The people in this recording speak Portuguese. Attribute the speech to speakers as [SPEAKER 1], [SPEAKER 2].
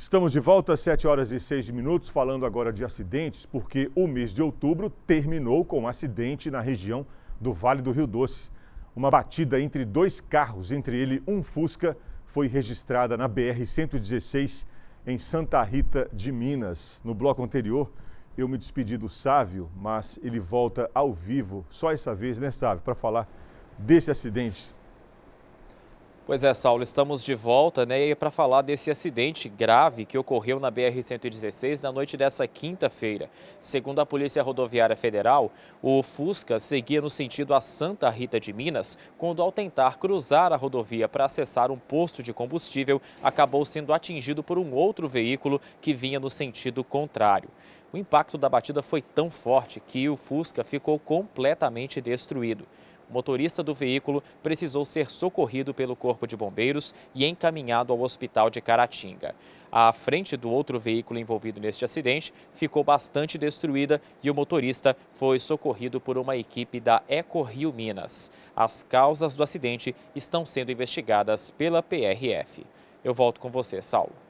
[SPEAKER 1] Estamos de volta às 7 horas e 6 minutos, falando agora de acidentes, porque o mês de outubro terminou com um acidente na região do Vale do Rio Doce. Uma batida entre dois carros, entre ele um Fusca, foi registrada na BR-116 em Santa Rita de Minas. No bloco anterior, eu me despedi do Sávio, mas ele volta ao vivo, só essa vez, né, Sávio, para falar desse acidente
[SPEAKER 2] Pois é, Saulo, estamos de volta né, é para falar desse acidente grave que ocorreu na BR-116 na noite dessa quinta-feira. Segundo a Polícia Rodoviária Federal, o Fusca seguia no sentido a Santa Rita de Minas quando, ao tentar cruzar a rodovia para acessar um posto de combustível, acabou sendo atingido por um outro veículo que vinha no sentido contrário. O impacto da batida foi tão forte que o Fusca ficou completamente destruído. O motorista do veículo precisou ser socorrido pelo Corpo de Bombeiros e encaminhado ao hospital de Caratinga. A frente do outro veículo envolvido neste acidente ficou bastante destruída e o motorista foi socorrido por uma equipe da Eco Rio Minas. As causas do acidente estão sendo investigadas pela PRF. Eu volto com você, Saulo.